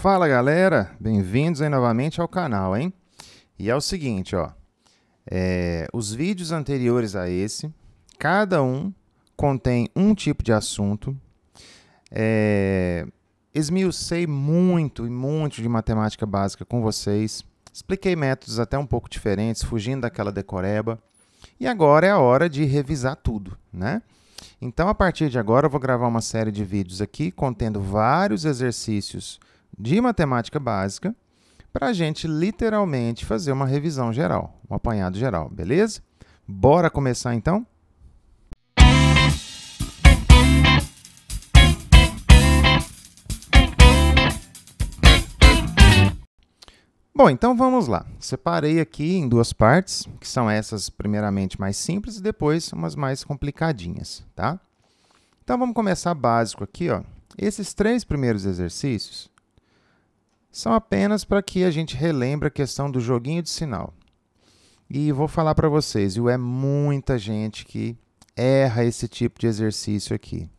Fala galera, bem-vindos aí novamente ao canal, hein? E é o seguinte, ó, é, os vídeos anteriores a esse, cada um contém um tipo de assunto. É, esmiucei muito e muito de matemática básica com vocês, expliquei métodos até um pouco diferentes, fugindo daquela decoreba. E agora é a hora de revisar tudo, né? Então, a partir de agora, eu vou gravar uma série de vídeos aqui contendo vários exercícios de matemática básica para a gente literalmente fazer uma revisão geral, um apanhado geral, beleza? Bora começar então? Bom, então vamos lá. Separei aqui em duas partes, que são essas primeiramente mais simples e depois umas mais complicadinhas, tá? Então vamos começar básico aqui, ó. Esses três primeiros exercícios são apenas para que a gente relembre a questão do joguinho de sinal. E vou falar para vocês, viu? É muita gente que erra esse tipo de exercício aqui.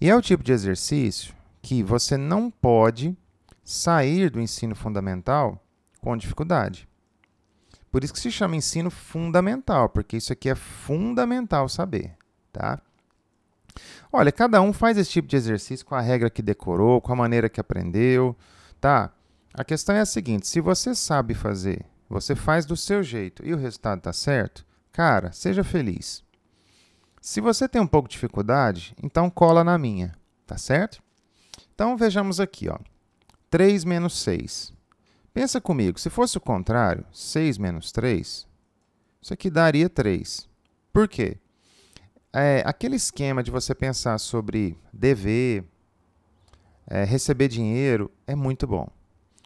E é o tipo de exercício que você não pode sair do ensino fundamental com dificuldade. Por isso que se chama ensino fundamental, porque isso aqui é fundamental saber, tá? Olha, cada um faz esse tipo de exercício com a regra que decorou, com a maneira que aprendeu, tá? A questão é a seguinte: se você sabe fazer, você faz do seu jeito e o resultado tá certo, cara, seja feliz. Se você tem um pouco de dificuldade, então cola na minha, tá certo? Então vejamos aqui, ó. 3 menos 6. Pensa comigo, se fosse o contrário, 6 menos 3, isso aqui daria 3. Por quê? É, aquele esquema de você pensar sobre dever, é, receber dinheiro é muito bom.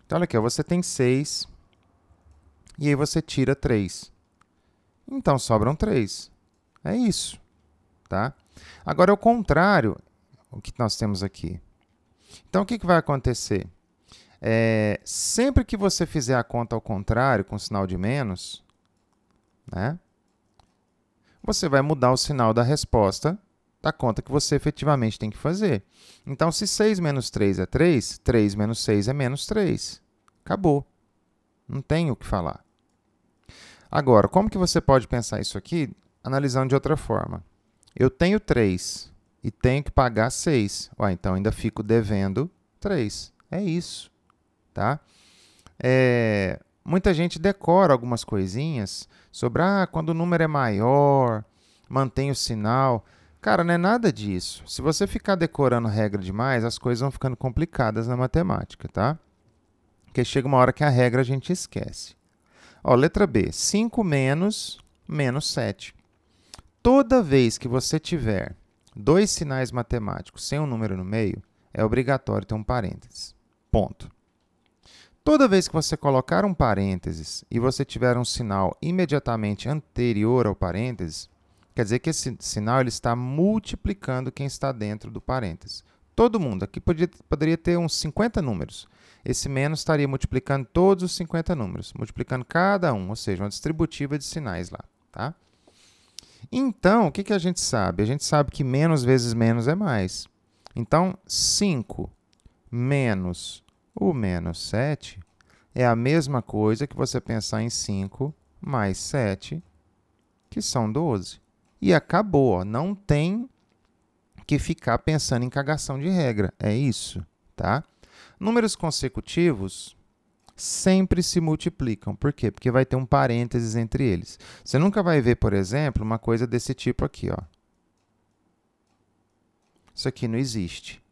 Então, olha aqui, ó, você tem 6 e aí você tira 3. Então, sobram 3. É isso, tá? Agora, é o contrário, o que nós temos aqui. Então, o que, que vai acontecer? É, sempre que você fizer a conta ao contrário, com sinal de menos, né? Você vai mudar o sinal da resposta da conta que você efetivamente tem que fazer. Então, se 6 menos 3 é 3, 3 menos 6 é menos 3. Acabou. Não tem o que falar. Agora, como que você pode pensar isso aqui analisando de outra forma? Eu tenho 3 e tenho que pagar 6. Ué, então, ainda fico devendo 3. É isso. Tá? É, muita gente decora algumas coisinhas sobre ah, quando o número é maior, mantém o sinal. Cara, não é nada disso. Se você ficar decorando regra demais, as coisas vão ficando complicadas na matemática, tá? Porque chega uma hora que a regra a gente esquece. Ó, letra B, 5 menos menos 7. Toda vez que você tiver dois sinais matemáticos sem um número no meio, é obrigatório ter um parênteses. Ponto. Toda vez que você colocar um parênteses e você tiver um sinal imediatamente anterior ao parênteses, Quer dizer que esse sinal ele está multiplicando quem está dentro do parênteses. Todo mundo, aqui podia, poderia ter uns 50 números. Esse menos estaria multiplicando todos os 50 números, multiplicando cada um, ou seja, uma distributiva de sinais lá. Tá? Então, o que, que a gente sabe? A gente sabe que menos vezes menos é mais. Então, 5 menos o menos 7 é a mesma coisa que você pensar em 5 mais 7, que são 12 e acabou. Ó. Não tem que ficar pensando em cagação de regra. É isso, tá? Números consecutivos sempre se multiplicam. Por quê? Porque vai ter um parênteses entre eles. Você nunca vai ver, por exemplo, uma coisa desse tipo aqui, ó. Isso aqui não existe,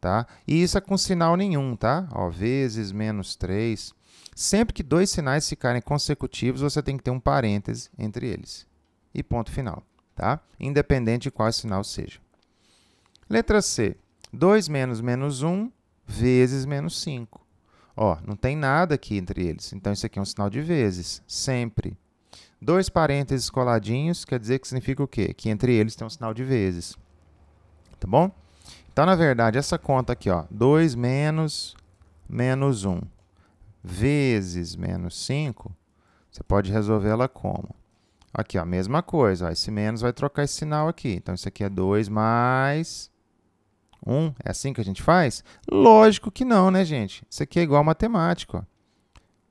tá? E isso é com sinal nenhum, tá? Ó, vezes, menos 3. Sempre que dois sinais ficarem consecutivos, você tem que ter um parênteses entre eles. E ponto final tá? Independente de qual sinal seja. Letra C. 2 menos menos 1 vezes menos 5. Ó, não tem nada aqui entre eles, então isso aqui é um sinal de vezes, sempre. Dois parênteses coladinhos quer dizer que significa o quê? Que entre eles tem um sinal de vezes. Tá bom? Então, na verdade, essa conta aqui, ó, 2 menos menos 1 vezes menos 5, você pode resolvê-la como? Aqui, a mesma coisa. Ó, esse menos vai trocar esse sinal aqui. Então, isso aqui é 2 mais 1. Um. É assim que a gente faz? Lógico que não, né, gente? Isso aqui é igual a matemática. O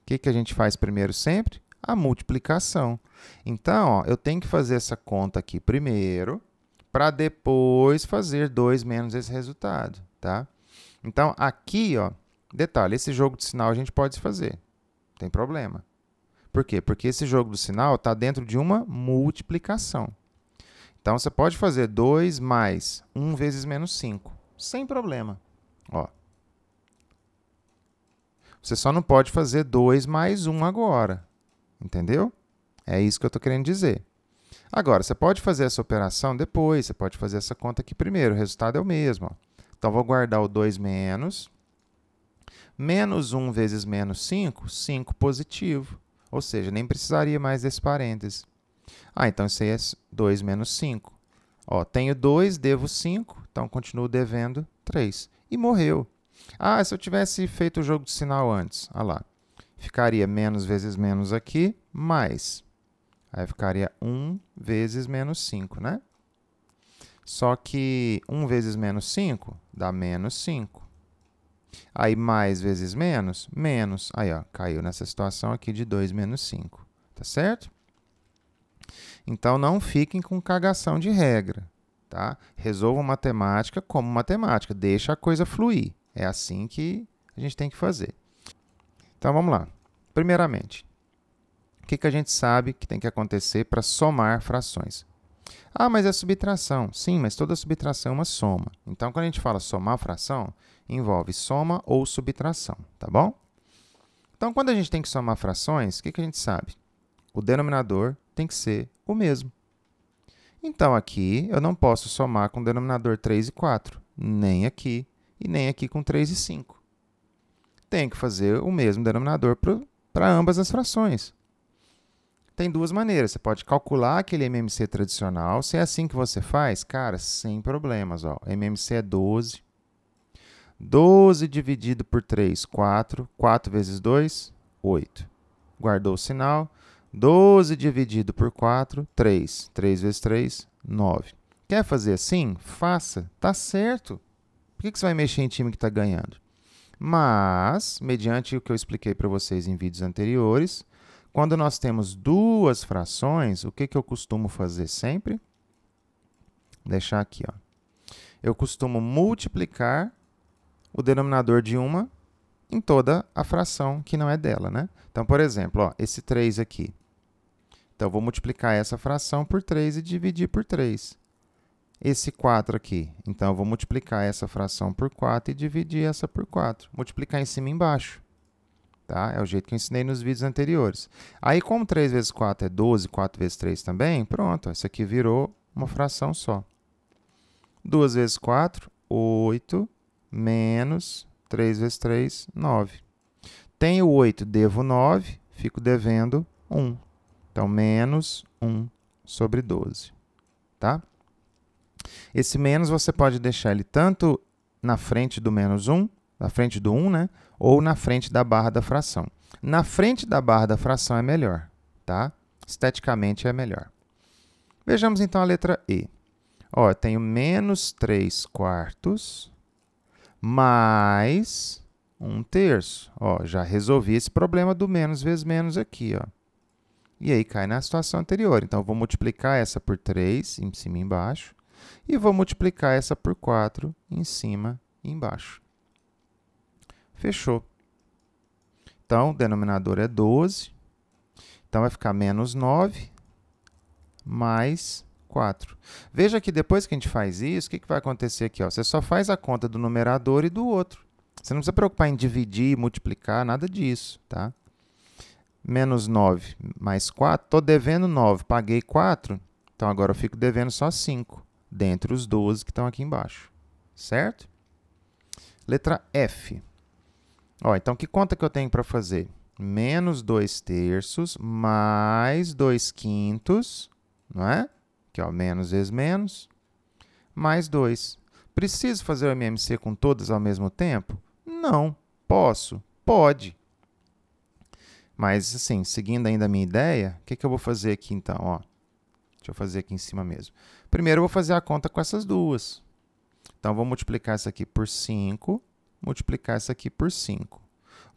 que, que a gente faz primeiro sempre? A multiplicação. Então, ó, eu tenho que fazer essa conta aqui primeiro, para depois fazer 2 menos esse resultado, tá? Então, aqui, ó, detalhe, esse jogo de sinal a gente pode fazer. Não tem problema. Por quê? Porque esse jogo do sinal está dentro de uma multiplicação. Então você pode fazer 2 mais 1 vezes menos 5, sem problema. Ó. Você só não pode fazer 2 mais 1 agora. Entendeu? É isso que eu estou querendo dizer. Agora, você pode fazer essa operação depois, você pode fazer essa conta aqui primeiro, o resultado é o mesmo. Ó. Então, vou guardar o 2 menos. Menos 1 vezes menos 5, 5 positivo. Ou seja, nem precisaria mais desse parênteses. Ah, então isso aí é 2 menos 5. Ó, tenho 2, devo 5, então continuo devendo 3. E morreu. Ah, se eu tivesse feito o jogo de sinal antes, olha lá, ficaria menos vezes menos aqui, mais. Aí ficaria 1 vezes menos 5, né? Só que 1 vezes menos 5 dá menos 5. Aí mais vezes menos, menos. Aí, ó, caiu nessa situação aqui de 2 menos 5, tá certo? Então não fiquem com cagação de regra, tá? Resolvam matemática como matemática, deixa a coisa fluir. É assim que a gente tem que fazer. Então vamos lá. Primeiramente, o que, que a gente sabe que tem que acontecer para somar frações? Ah, mas é subtração. Sim, mas toda subtração é uma soma. Então, quando a gente fala somar fração, envolve soma ou subtração, tá bom? Então, quando a gente tem que somar frações, o que, que a gente sabe? O denominador tem que ser o mesmo. Então, aqui eu não posso somar com o denominador 3 e 4, nem aqui, e nem aqui com 3 e 5. Tenho que fazer o mesmo denominador para ambas as frações. Tem duas maneiras. Você pode calcular aquele MMC tradicional. Se é assim que você faz, cara, sem problemas. Ó. MMC é 12. 12 dividido por 3, 4. 4 vezes 2, 8. Guardou o sinal. 12 dividido por 4, 3. 3 vezes 3, 9. Quer fazer assim? Faça. Tá certo. Por que, que você vai mexer em time que está ganhando? Mas, mediante o que eu expliquei para vocês em vídeos anteriores, quando nós temos duas frações, o que, que eu costumo fazer sempre? Deixar aqui, ó. Eu costumo multiplicar o denominador de uma em toda a fração que não é dela, né? Então, por exemplo, ó, esse 3 aqui. Então, eu vou multiplicar essa fração por 3 e dividir por 3. Esse 4 aqui. Então, eu vou multiplicar essa fração por 4 e dividir essa por 4. Multiplicar em cima e embaixo. Tá? É o jeito que eu ensinei nos vídeos anteriores. Aí, como 3 vezes 4 é 12, 4 vezes 3 também, pronto. Essa aqui virou uma fração só. 2 vezes 4, 8, menos 3 vezes 3, 9. Tenho 8, devo 9, fico devendo 1. Então, menos 1 sobre 12. Tá? Esse menos você pode deixar ele tanto na frente do menos 1, na frente do 1, né? Ou na frente da barra da fração. Na frente da barra da fração é melhor, tá? Esteticamente é melhor. Vejamos então a letra E. Ó, eu tenho menos 3 quartos mais 1 terço. Ó, já resolvi esse problema do menos vezes menos aqui, ó. E aí cai na situação anterior. Então, eu vou multiplicar essa por 3, em cima e embaixo. E vou multiplicar essa por 4, em cima e embaixo. Fechou. Então, o denominador é 12. Então, vai ficar menos 9 mais 4. Veja que depois que a gente faz isso, o que, que vai acontecer aqui? Ó? Você só faz a conta do numerador e do outro. Você não precisa preocupar em dividir, multiplicar, nada disso. Tá? Menos 9 mais 4. Estou devendo 9, paguei 4. Então, agora eu fico devendo só 5, dentre os 12 que estão aqui embaixo. Certo? Letra F. Ó, então, que conta que eu tenho para fazer? Menos 2 terços mais 2 quintos, não é? Que é menos vezes menos, mais 2. Preciso fazer o MMC com todas ao mesmo tempo? Não. Posso? Pode. Mas, assim, seguindo ainda a minha ideia, o que, que eu vou fazer aqui então? Ó, deixa eu fazer aqui em cima mesmo. Primeiro eu vou fazer a conta com essas duas. Então, vou multiplicar isso aqui por 5 multiplicar essa aqui por 5.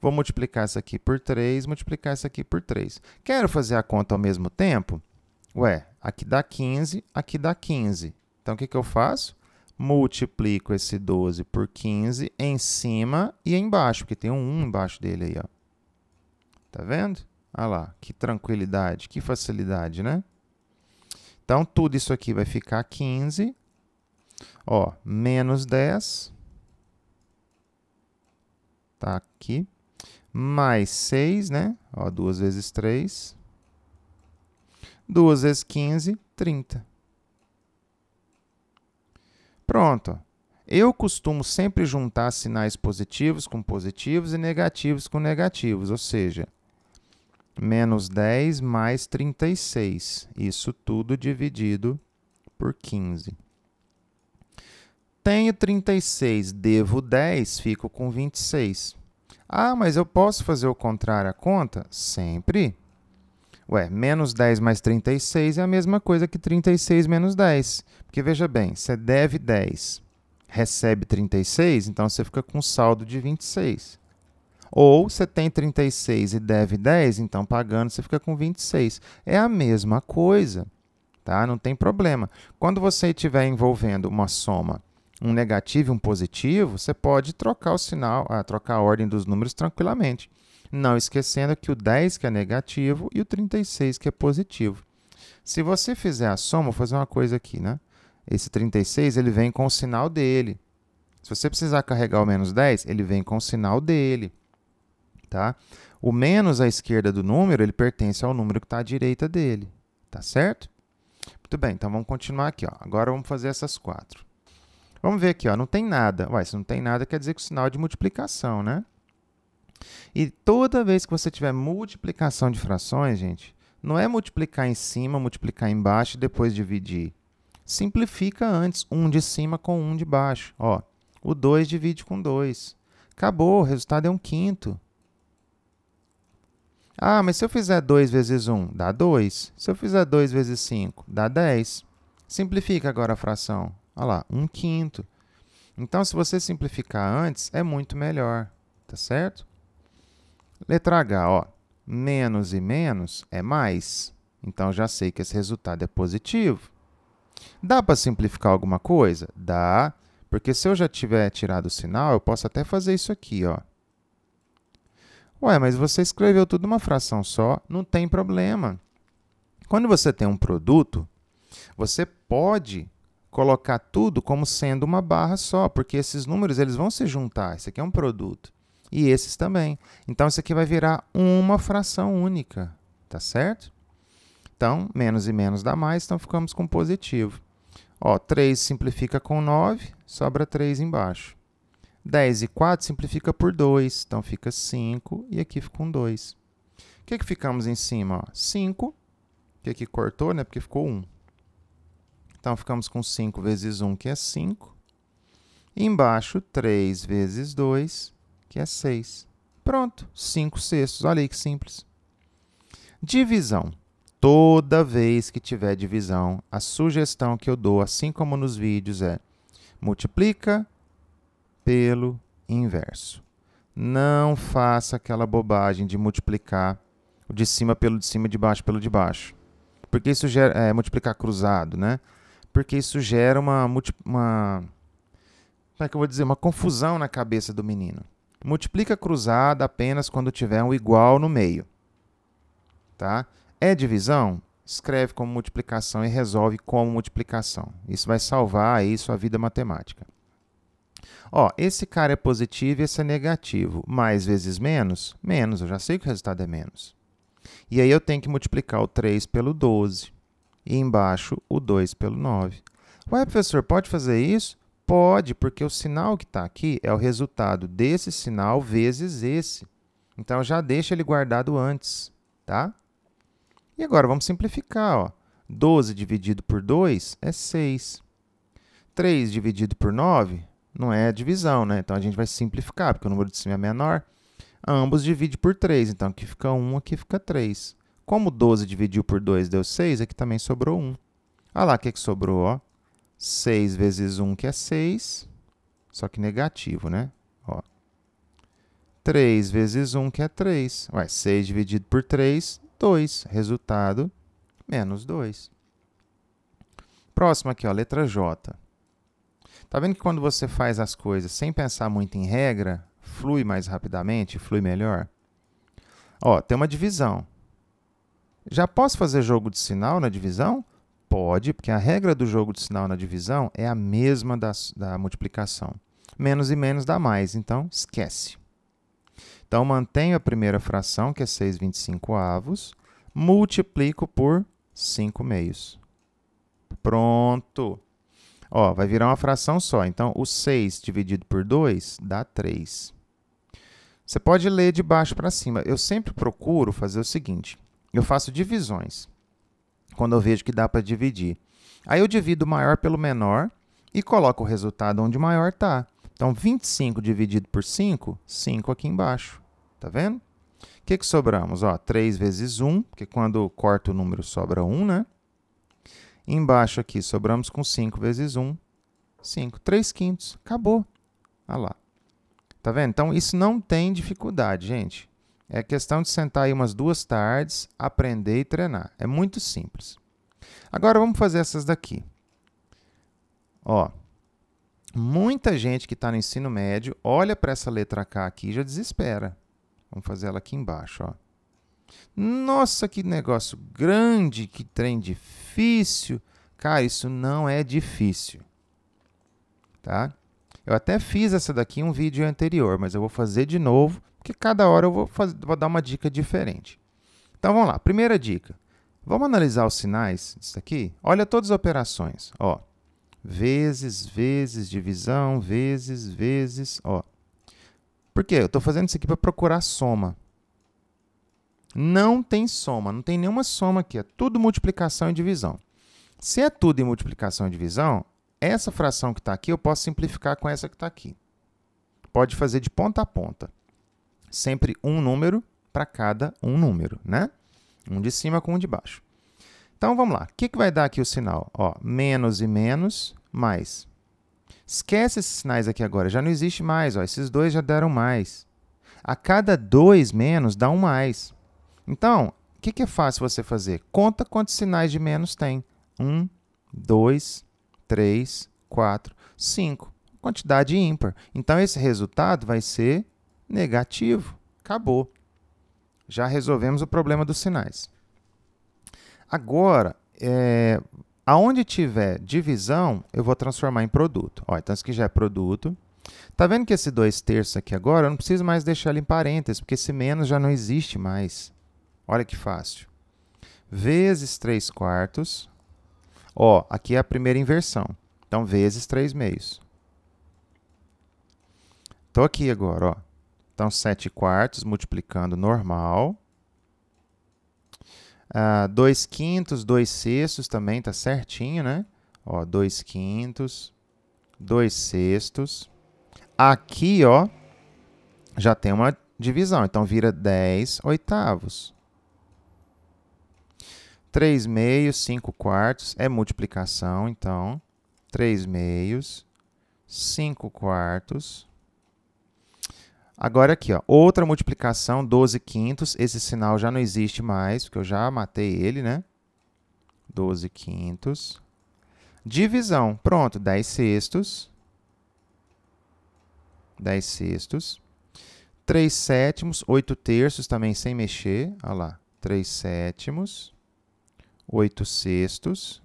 Vou multiplicar essa aqui por 3, multiplicar essa aqui por 3. Quero fazer a conta ao mesmo tempo? Ué, aqui dá 15, aqui dá 15. Então, o que, que eu faço? Multiplico esse 12 por 15 em cima e embaixo, porque tem um 1 embaixo dele aí. Ó. Tá vendo? Olha lá, que tranquilidade, que facilidade, né? Então, tudo isso aqui vai ficar 15. Ó, menos 10 Tá aqui. Mais 6, né? Ó, 2 vezes 3. 2 vezes 15, 30. Pronto. Eu costumo sempre juntar sinais positivos com positivos e negativos com negativos, ou seja, menos 10 mais 36. Isso tudo dividido por 15 tenho 36, devo 10, fico com 26. Ah, mas eu posso fazer o contrário à conta? Sempre. Ué, menos 10 mais 36 é a mesma coisa que 36 menos 10. Porque veja bem, você deve 10, recebe 36, então você fica com saldo de 26. Ou você tem 36 e deve 10, então pagando você fica com 26. É a mesma coisa, tá? Não tem problema. Quando você estiver envolvendo uma soma um negativo e um positivo, você pode trocar o sinal, ah, trocar a ordem dos números tranquilamente. Não esquecendo que o 10 que é negativo e o 36 que é positivo. Se você fizer a soma, vou fazer uma coisa aqui, né? Esse 36 ele vem com o sinal dele. Se você precisar carregar o menos 10, ele vem com o sinal dele. Tá? O menos à esquerda do número, ele pertence ao número que está à direita dele. Tá certo? Muito bem, então vamos continuar aqui. Ó. Agora vamos fazer essas quatro. Vamos ver aqui, ó, não tem nada. Ué, se não tem nada, quer dizer que o sinal é de multiplicação, né? E toda vez que você tiver multiplicação de frações, gente, não é multiplicar em cima, multiplicar embaixo e depois dividir. Simplifica antes um de cima com um de baixo. Ó, o 2 divide com 2. Acabou, o resultado é um quinto. Ah, mas se eu fizer 2 vezes 1, um, dá 2. Se eu fizer 2 vezes 5, dá 10. Simplifica agora a fração. Olha lá, um quinto. Então, se você simplificar antes, é muito melhor, tá certo? Letra H, ó, menos e menos é mais. Então, já sei que esse resultado é positivo. Dá para simplificar alguma coisa? Dá, porque se eu já tiver tirado o sinal, eu posso até fazer isso aqui, ó. Ué, mas você escreveu tudo uma fração só, não tem problema. Quando você tem um produto, você pode colocar tudo como sendo uma barra só, porque esses números eles vão se juntar. Isso aqui é um produto. E esses também. Então isso aqui vai virar uma fração única, tá certo? Então, menos e menos dá mais, então ficamos com positivo. Ó, 3 simplifica com 9, sobra 3 embaixo. 10 e 4 simplifica por 2, então fica 5 e aqui fica um 2. O que, que ficamos em cima? Ó, 5, que aqui cortou, né? Porque ficou 1. Então ficamos com 5 vezes 1, que é 5. embaixo, 3 vezes 2, que é 6. Pronto, 5 sextos. Olha aí que simples. Divisão. Toda vez que tiver divisão, a sugestão que eu dou, assim como nos vídeos, é multiplica pelo inverso. Não faça aquela bobagem de multiplicar o de cima pelo de cima, e de baixo pelo de baixo. Porque isso gera, é multiplicar cruzado, né? porque isso gera uma, uma como é que eu vou dizer, uma confusão na cabeça do menino. Multiplica cruzada apenas quando tiver um igual no meio. Tá? É divisão? Escreve como multiplicação e resolve como multiplicação. Isso vai salvar aí sua vida matemática. Ó, esse cara é positivo e esse é negativo. Mais vezes menos? Menos, eu já sei que o resultado é menos. E aí eu tenho que multiplicar o 3 pelo 12 e embaixo o 2 pelo 9. Ué, professor, pode fazer isso? Pode, porque o sinal que está aqui é o resultado desse sinal vezes esse. Então já deixa ele guardado antes, tá? E agora vamos simplificar, ó. 12 dividido por 2 é 6. 3 dividido por 9 não é divisão, né? Então a gente vai simplificar, porque o número de cima é menor. Ambos dividem por 3, então aqui fica 1, aqui fica 3. Como 12 dividiu por 2 deu 6, aqui também sobrou 1. Olha lá o que, que sobrou. Ó. 6 vezes 1, que é 6, só que negativo, né? Ó. 3 vezes 1, que é 3. Ué, 6 dividido por 3, 2. Resultado, menos 2. Próximo aqui, ó, letra J. Tá vendo que quando você faz as coisas sem pensar muito em regra, flui mais rapidamente, flui melhor? Ó, tem uma divisão. Já posso fazer jogo de sinal na divisão? Pode, porque a regra do jogo de sinal na divisão é a mesma da, da multiplicação. Menos e menos dá mais, então esquece. Então mantenho a primeira fração, que é 6,25 avos, multiplico por 5 meios. Pronto! Ó, vai virar uma fração só. Então, o 6 dividido por 2 dá 3. Você pode ler de baixo para cima. Eu sempre procuro fazer o seguinte eu faço divisões quando eu vejo que dá para dividir. Aí eu divido o maior pelo menor e coloco o resultado onde o maior está. Então, 25 dividido por 5, 5 aqui embaixo. Tá vendo? O que, que sobramos? Ó, 3 vezes 1, porque quando corta o número sobra 1, né? Embaixo aqui, sobramos com 5 vezes 1, 5. 3 quintos. Acabou. Olha lá. Tá vendo? Então, isso não tem dificuldade, gente. É questão de sentar aí umas duas tardes, aprender e treinar. É muito simples. Agora vamos fazer essas daqui. Ó, muita gente que está no ensino médio olha para essa letra K aqui e já desespera. Vamos fazer ela aqui embaixo, ó. Nossa, que negócio grande, que trem difícil. Cara, isso não é difícil. Tá? Eu até fiz essa daqui em um vídeo anterior, mas eu vou fazer de novo que cada hora eu vou, fazer, vou dar uma dica diferente. Então vamos lá, primeira dica. Vamos analisar os sinais disso aqui? Olha todas as operações, ó. Vezes, vezes, divisão, vezes, vezes, ó. Por quê? Eu estou fazendo isso aqui para procurar soma. Não tem soma, não tem nenhuma soma aqui, é tudo multiplicação e divisão. Se é tudo em multiplicação e divisão, essa fração que está aqui eu posso simplificar com essa que está aqui. Pode fazer de ponta a ponta sempre um número para cada um número, né? Um de cima com um de baixo. Então vamos lá. O que, que vai dar aqui o sinal? Ó, menos e menos, mais. Esquece esses sinais aqui agora, já não existe mais. Ó, esses dois já deram mais. A cada dois menos dá um mais. Então, o que, que é fácil você fazer? Conta quantos sinais de menos tem. Um, dois, três, quatro, cinco. Quantidade ímpar. Então, esse resultado vai ser negativo. Acabou. Já resolvemos o problema dos sinais. Agora, é, aonde tiver divisão, eu vou transformar em produto. Ó, então, isso aqui já é produto. Tá vendo que esse 2 terços aqui agora, eu não preciso mais deixar ele em parênteses, porque esse menos já não existe mais. Olha que fácil. Vezes 3 quartos. Ó, aqui é a primeira inversão. Então, vezes 3 meios. Estou aqui agora, ó. Então, 7 quartos multiplicando normal. Ah, 2 quintos, 2 sextos também está certinho, né? 2 quintos, 2 sextos. Aqui, ó, já tem uma divisão, então vira 10 oitavos. 3 meios, 5 quartos, é multiplicação, então 3 meios, 5 quartos, Agora aqui, ó, outra multiplicação, 12 quintos. Esse sinal já não existe mais, porque eu já matei ele, né? 12 quintos. Divisão, pronto, 10 sextos. 10 sextos. 3 sétimos, 8 terços, também sem mexer. Olha lá, 3 sétimos, 8 sextos.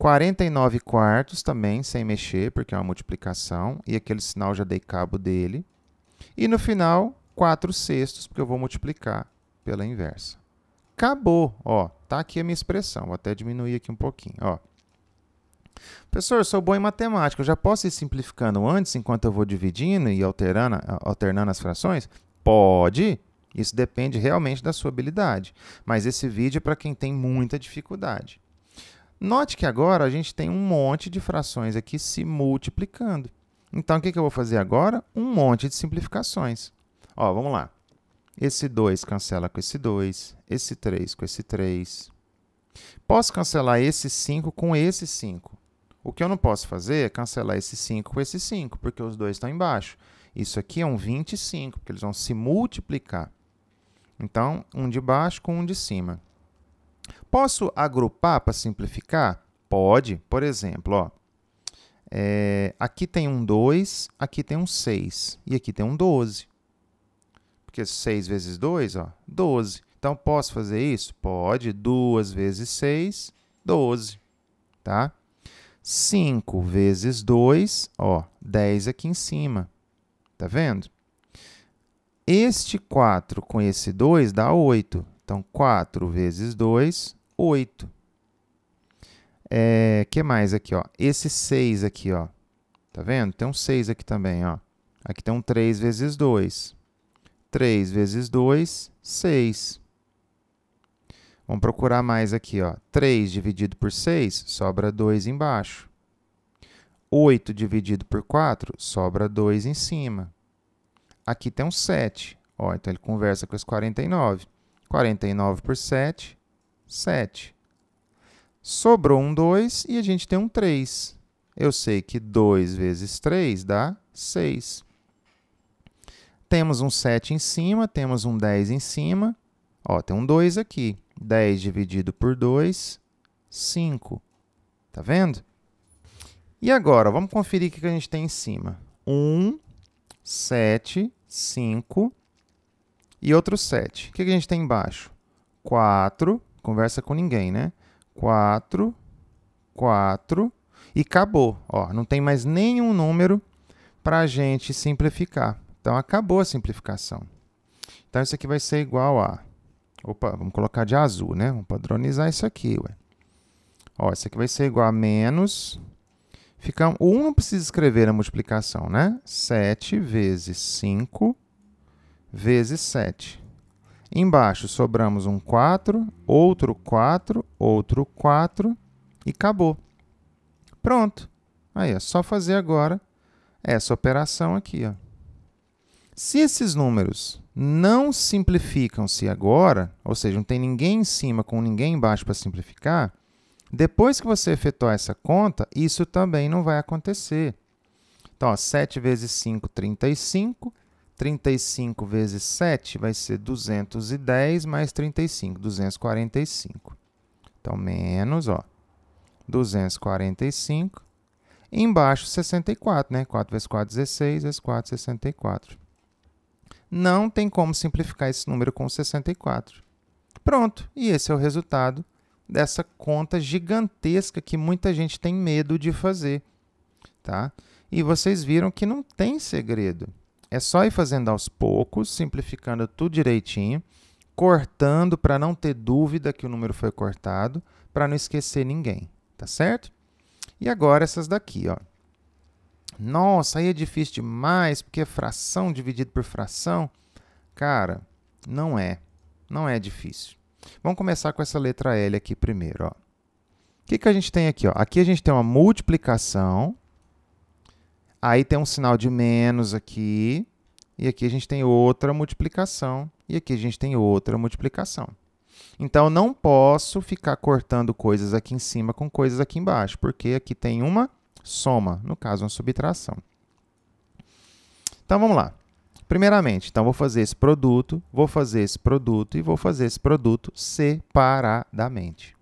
49 quartos também, sem mexer, porque é uma multiplicação, e aquele sinal já dei cabo dele. E no final, 4 sextos, porque eu vou multiplicar pela inversa. Acabou, ó, tá aqui a minha expressão, vou até diminuir aqui um pouquinho, ó. Professor, sou bom em matemática, eu já posso ir simplificando antes, enquanto eu vou dividindo e alterando, alternando as frações? Pode, isso depende realmente da sua habilidade, mas esse vídeo é para quem tem muita dificuldade. Note que agora a gente tem um monte de frações aqui se multiplicando. Então, o que, eu vou fazer agora? Um monte de simplificações. Ó, vamos lá. Esse 2 cancela com esse 2, esse 3 com esse 3. Posso cancelar esse 5 com esse 5. O que eu não posso fazer é cancelar esse 5 com esse 5, porque os dois estão embaixo. Isso aqui é um 25, porque eles vão se multiplicar. Então, um de baixo com um de cima. Posso agrupar para simplificar? Pode. Por exemplo, ó, é, aqui tem um 2, aqui tem um 6 e aqui tem um 12. Porque 6 vezes 2, ó, 12. Então, posso fazer isso? Pode. 2 vezes 6, 12. Tá? 5 vezes 2, 10 aqui em cima. Tá vendo? Este 4 com esse 2 dá 8. Então, 4 vezes 2, 8. É, que mais aqui, ó? Esse 6 aqui, ó. Tá vendo? Tem um 6 aqui também, ó. Aqui tem um 3 vezes 2. 3 vezes 2, 6. Vamos procurar mais aqui, ó. 3 dividido por 6, sobra 2 embaixo. 8 dividido por 4, sobra 2 em cima. Aqui tem um 7. Ó, então ele conversa com os 49. 49 por 7, 7. Sobrou um 2 e a gente tem um 3. Eu sei que 2 vezes 3 dá 6. Temos um 7 em cima, temos um 10 em cima. Ó, tem um 2 aqui. 10 dividido por 2, 5. Tá vendo? E agora, vamos conferir o que a gente tem em cima. 1, 7, 5 e outro 7. O que a gente tem embaixo? 4, conversa com ninguém, né? 4, 4 e acabou. Ó, não tem mais nenhum número para a gente simplificar. Então, acabou a simplificação. Então, isso aqui vai ser igual a... Opa, vamos colocar de azul, né? Vamos padronizar isso aqui, ué. Ó, isso aqui vai ser igual a menos... Fica, o 1 não precisa escrever a multiplicação, né? 7 vezes 5 vezes 7. Embaixo sobramos um 4, outro 4, outro 4 e acabou. Pronto. Aí é só fazer agora essa operação aqui. Ó. Se esses números não simplificam-se agora, ou seja, não tem ninguém em cima com ninguém embaixo para simplificar, depois que você efetuar essa conta, isso também não vai acontecer. Então, ó, 7 vezes 5, 35. 35 vezes 7 vai ser 210 mais 35, 245. Então, menos, ó, 245. E embaixo, 64, né? 4 vezes 4, 16, vezes 4, 64. Não tem como simplificar esse número com 64. Pronto, e esse é o resultado dessa conta gigantesca que muita gente tem medo de fazer, tá? E vocês viram que não tem segredo. É só ir fazendo aos poucos, simplificando tudo direitinho, cortando para não ter dúvida que o número foi cortado, para não esquecer ninguém, tá certo? E agora essas daqui, ó. Nossa, aí é difícil demais, porque é fração dividido por fração. Cara, não é. Não é difícil. Vamos começar com essa letra L aqui primeiro, ó. O que, que a gente tem aqui? Ó? Aqui a gente tem uma multiplicação Aí tem um sinal de menos aqui, e aqui a gente tem outra multiplicação, e aqui a gente tem outra multiplicação. Então, não posso ficar cortando coisas aqui em cima com coisas aqui embaixo, porque aqui tem uma soma, no caso, uma subtração. Então, vamos lá. Primeiramente, então, vou fazer esse produto, vou fazer esse produto e vou fazer esse produto separadamente.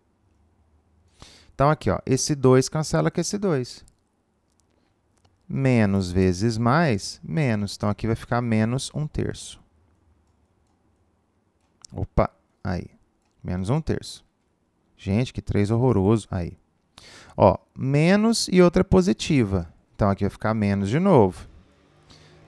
Então, aqui, ó, esse 2 cancela com esse 2 menos vezes mais, menos. Então, aqui vai ficar menos 1 terço. Opa, aí. Menos 1 terço. Gente, que 3 horroroso. Aí. Ó, menos e outra positiva. Então, aqui vai ficar menos de novo.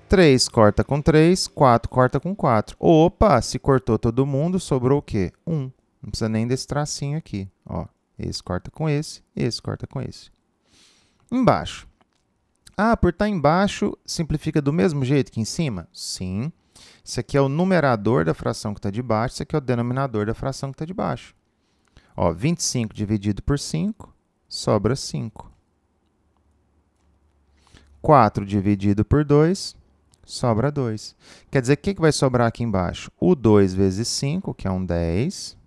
3 corta com 3, 4 corta com 4. Opa, se cortou todo mundo, sobrou o quê? 1. Um. Não precisa nem desse tracinho aqui. Ó, esse corta com esse, esse corta com esse. Embaixo. Ah, por estar tá embaixo, simplifica do mesmo jeito que em cima? Sim. Isso aqui é o numerador da fração que está de baixo, isso aqui é o denominador da fração que está de baixo. Ó, 25 dividido por 5, sobra 5. 4 dividido por 2, sobra 2. Quer dizer, o que, que vai sobrar aqui embaixo? O 2 vezes 5, que é um 10.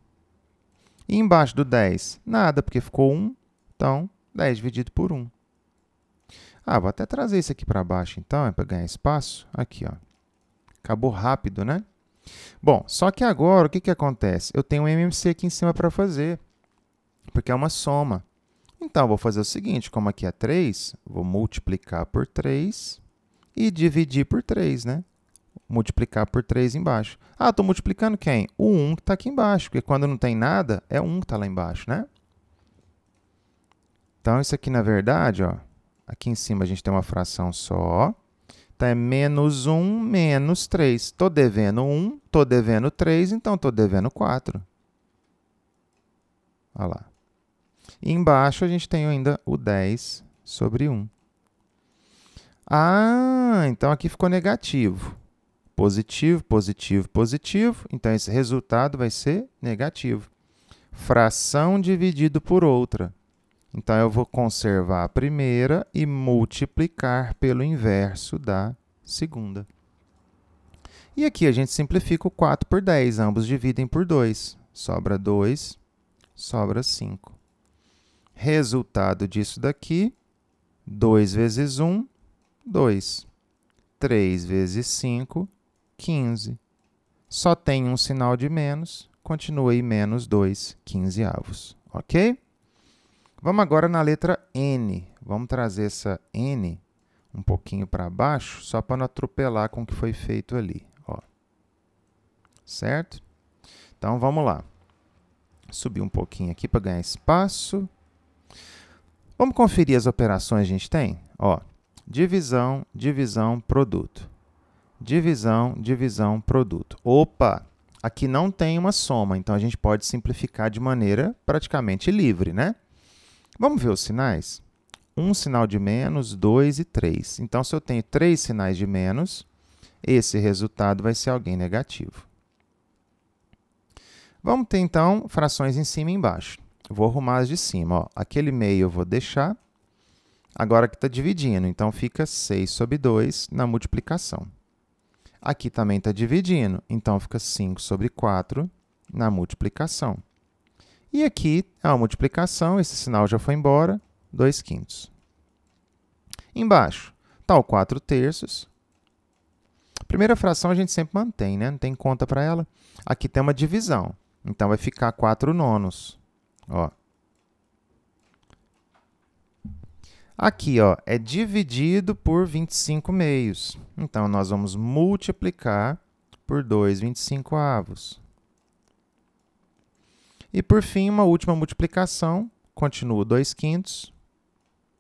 E embaixo do 10, nada, porque ficou 1. Então, 10 dividido por 1. Ah, vou até trazer isso aqui para baixo então, é para ganhar espaço. Aqui, ó. Acabou rápido, né? Bom, só que agora o que, que acontece? Eu tenho um MMC aqui em cima para fazer, porque é uma soma. Então, vou fazer o seguinte, como aqui é 3, vou multiplicar por 3 e dividir por 3, né? Multiplicar por 3 embaixo. Ah, estou multiplicando quem? O 1 que está aqui embaixo, porque quando não tem nada, é 1 que está lá embaixo, né? Então, isso aqui, na verdade, ó, Aqui em cima a gente tem uma fração só. Então é menos 1 menos 3. Estou devendo 1, estou devendo 3, então estou devendo 4. Olha lá. E embaixo a gente tem ainda o 10 sobre 1. Ah, então aqui ficou negativo. Positivo, positivo, positivo. Então esse resultado vai ser negativo. Fração dividido por outra. Então, eu vou conservar a primeira e multiplicar pelo inverso da segunda. E aqui a gente simplifica o 4 por 10, ambos dividem por 2. Sobra 2, sobra 5. Resultado disso daqui, 2 vezes 1, 2. 3 vezes 5, 15. Só tem um sinal de menos, continua aí menos 2 quinzeavos, ok? Vamos agora na letra N. Vamos trazer essa N um pouquinho para baixo, só para não atropelar com o que foi feito ali. Ó. Certo? Então vamos lá. Subir um pouquinho aqui para ganhar espaço. Vamos conferir as operações que a gente tem? Ó, divisão, divisão, produto. Divisão, divisão, produto. Opa! Aqui não tem uma soma, então a gente pode simplificar de maneira praticamente livre, né? Vamos ver os sinais? Um sinal de menos, dois e três. Então, se eu tenho três sinais de menos, esse resultado vai ser alguém negativo. Vamos ter, então, frações em cima e embaixo. vou arrumar as de cima. Ó. Aquele meio eu vou deixar, agora que está dividindo. Então, fica 6 sobre 2 na multiplicação. Aqui também está dividindo, então fica 5 sobre 4 na multiplicação. E aqui é a multiplicação, esse sinal já foi embora, 2 quintos. Embaixo, está o 4 terços. Primeira fração a gente sempre mantém, né? não tem conta para ela. Aqui tem uma divisão, então vai ficar 4 nonos. Ó. Aqui ó, é dividido por 25 meios, então nós vamos multiplicar por 2 25 avos. E por fim, uma última multiplicação, continua 2 quintos,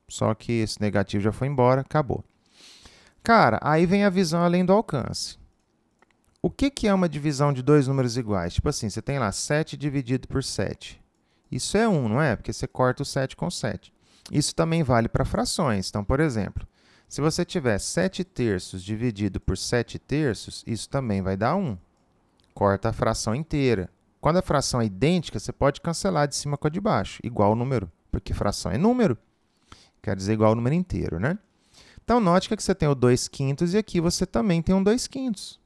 só que esse negativo já foi embora, acabou. Cara, aí vem a visão além do alcance. O que, que é uma divisão de dois números iguais? Tipo assim, você tem lá 7 dividido por 7. Isso é 1, não é? Porque você corta o 7 com 7. Isso também vale para frações. Então, por exemplo, se você tiver 7 terços dividido por 7 terços, isso também vai dar 1. Corta a fração inteira. Quando a fração é idêntica, você pode cancelar de cima com a de baixo, igual o número, porque fração é número. Quer dizer, igual o número inteiro, né? Então, note que você tem o 2 quintos e aqui você também tem um 2 quintos.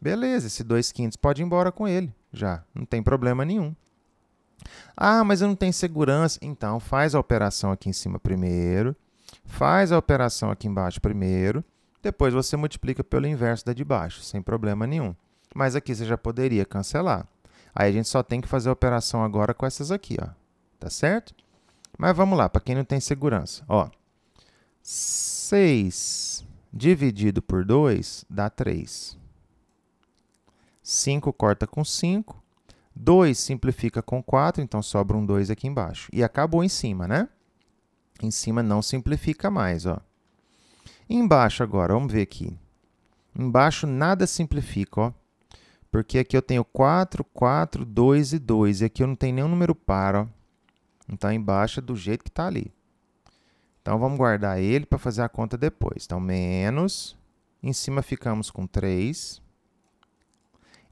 Beleza, esse 2 quintos pode ir embora com ele, já. Não tem problema nenhum. Ah, mas eu não tenho segurança. Então, faz a operação aqui em cima primeiro. Faz a operação aqui embaixo primeiro. Depois você multiplica pelo inverso da de baixo, sem problema nenhum. Mas aqui você já poderia cancelar. Aí a gente só tem que fazer a operação agora com essas aqui, ó. Tá certo? Mas vamos lá, para quem não tem segurança. Ó, 6 dividido por 2 dá 3. 5 corta com 5. 2 simplifica com 4, então sobra um 2 aqui embaixo. E acabou em cima, né? Em cima não simplifica mais, ó. Embaixo agora, vamos ver aqui. Embaixo nada simplifica, ó. Porque aqui eu tenho 4, 4, 2 e 2. E aqui eu não tenho nenhum número par, ó. Então, embaixo é do jeito que está ali. Então, vamos guardar ele para fazer a conta depois. Então, menos. Em cima ficamos com 3.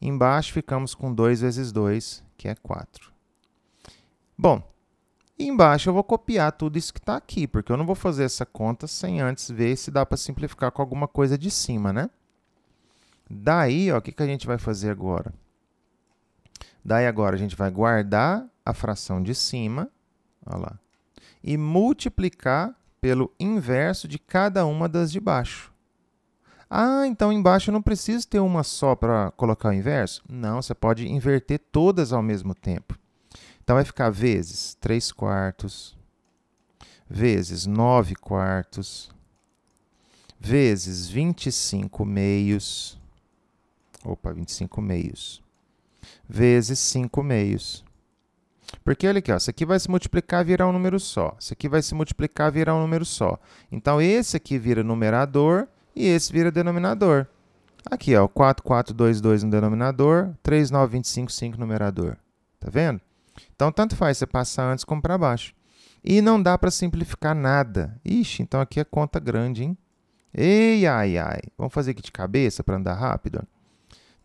Embaixo ficamos com 2 vezes 2, que é 4. Bom, embaixo eu vou copiar tudo isso que está aqui, porque eu não vou fazer essa conta sem antes ver se dá para simplificar com alguma coisa de cima, né? Daí, o que, que a gente vai fazer agora? Daí agora a gente vai guardar a fração de cima, lá, e multiplicar pelo inverso de cada uma das de baixo. Ah, então embaixo eu não preciso ter uma só para colocar o inverso? Não, você pode inverter todas ao mesmo tempo. Então vai ficar vezes 3 quartos, vezes 9 quartos, vezes 25 meios, Opa, 25 meios. Vezes 5 meios. Porque olha aqui, ó, isso aqui vai se multiplicar virar um número só. Isso aqui vai se multiplicar virar um número só. Então, esse aqui vira numerador e esse vira denominador. Aqui, ó, 2 no denominador, 5 no numerador. Tá vendo? Então, tanto faz você passar antes como para baixo. E não dá para simplificar nada. Ixi, então aqui é conta grande, hein? Ei, ai, ai. Vamos fazer aqui de cabeça para andar rápido.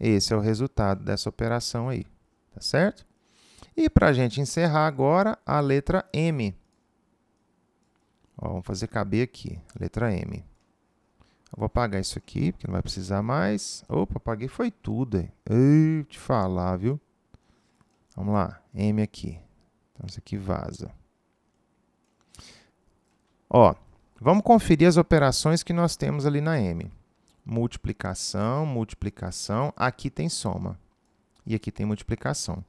Esse é o resultado dessa operação aí, tá certo? E para a gente encerrar agora, a letra M. Ó, vamos fazer caber aqui, letra M. Eu vou apagar isso aqui, porque não vai precisar mais. Opa, apaguei foi tudo. te falar, viu? Vamos lá, M aqui. Então isso aqui vaza. Ó, vamos conferir as operações que nós temos ali na M multiplicação, multiplicação. Aqui tem soma. E aqui tem multiplicação.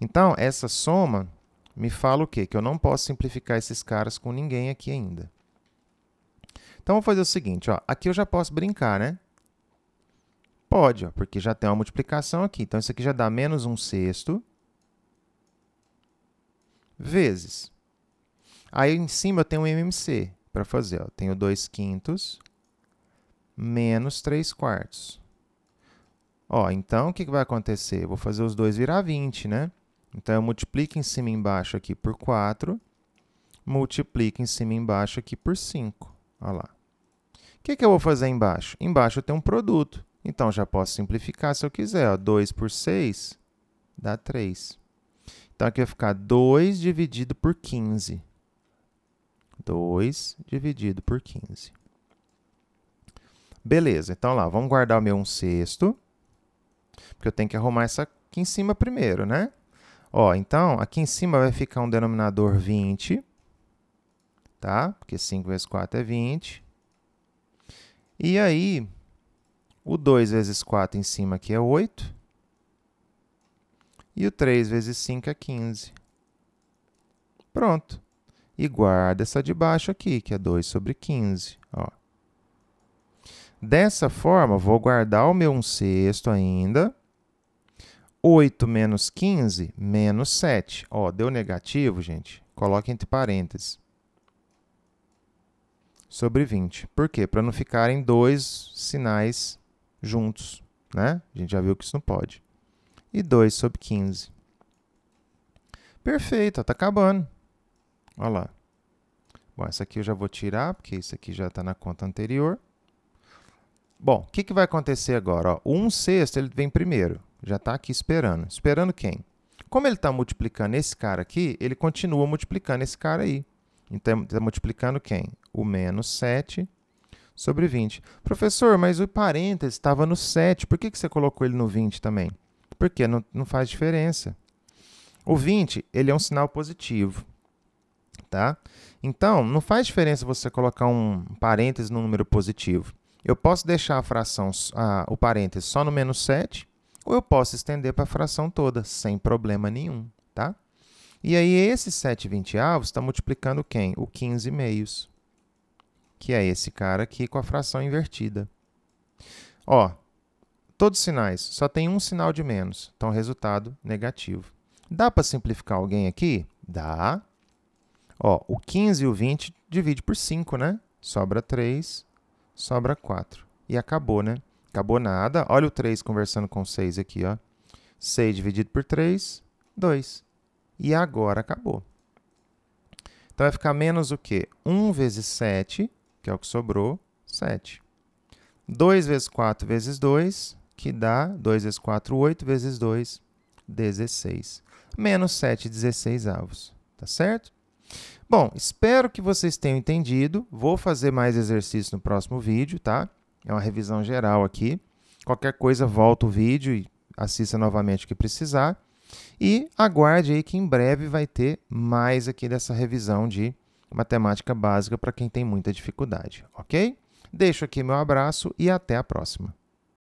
Então, essa soma me fala o quê? Que eu não posso simplificar esses caras com ninguém aqui ainda. Então, vou fazer o seguinte. Ó, aqui eu já posso brincar, né? Pode, ó, porque já tem uma multiplicação aqui. Então, isso aqui já dá menos 1 sexto vezes. Aí, em cima, eu tenho um MMC para fazer. Ó. Tenho 2 quintos menos 3 quartos. Ó, então, o que vai acontecer? Eu vou fazer os dois virar 20, né? Então, eu multiplico em cima e embaixo aqui por 4, multiplico em cima e embaixo aqui por 5. Olha lá. O que, que eu vou fazer embaixo? Embaixo eu tenho um produto. Então, já posso simplificar se eu quiser. Ó, 2 por 6 dá 3. Então, aqui vai ficar 2 dividido por 15. 2 dividido por 15. Beleza, então lá, vamos guardar o meu 1 sexto, porque eu tenho que arrumar essa aqui em cima primeiro, né? Ó, então, aqui em cima vai ficar um denominador 20, tá? Porque 5 vezes 4 é 20. E aí, o 2 vezes 4 em cima aqui é 8. E o 3 vezes 5 é 15. Pronto. E guarda essa de baixo aqui, que é 2 sobre 15. Ó. Dessa forma, vou guardar o meu 1 sexto ainda. 8 menos 15, menos 7. Ó, deu negativo, gente? Coloque entre parênteses. Sobre 20. Por quê? Para não ficarem dois sinais juntos, né? A gente já viu que isso não pode. E 2 sobre 15. Perfeito, está acabando. Olha lá. Bom, essa aqui eu já vou tirar, porque isso aqui já está na conta anterior. Bom, o que, que vai acontecer agora? Ó, um sexto ele vem primeiro, já está aqui esperando. Esperando quem? Como ele está multiplicando esse cara aqui, ele continua multiplicando esse cara aí. Então, está multiplicando quem? O menos 7 sobre 20. Professor, mas o parênteses estava no 7, por que, que você colocou ele no 20 também? Porque não, não faz diferença. O 20, ele é um sinal positivo, tá? Então, não faz diferença você colocar um parênteses no número positivo. Eu posso deixar a fração, a, o parênteses, só no menos 7, ou eu posso estender para a fração toda, sem problema nenhum, tá? E aí, esse 7 20 avos está multiplicando quem? O 15 meios, que é esse cara aqui com a fração invertida. Ó, todos os sinais, só tem um sinal de menos, então resultado negativo. Dá para simplificar alguém aqui? Dá. Ó, o 15 e o 20 divide por 5, né? Sobra 3 sobra 4. E acabou, né? Acabou nada. Olha o 3 conversando com 6 aqui, ó. 6 dividido por 3, 2. E agora acabou. Então vai ficar menos o quê? 1 vezes 7, que é o que sobrou, 7. 2 vezes 4 vezes 2, que dá 2 vezes 4, 8 vezes 2, 16. Menos 7, 16 avos. Tá certo? Bom, espero que vocês tenham entendido. Vou fazer mais exercícios no próximo vídeo, tá? É uma revisão geral aqui. Qualquer coisa, volta o vídeo e assista novamente o que precisar. E aguarde aí que em breve vai ter mais aqui dessa revisão de matemática básica para quem tem muita dificuldade, ok? Deixo aqui meu abraço e até a próxima.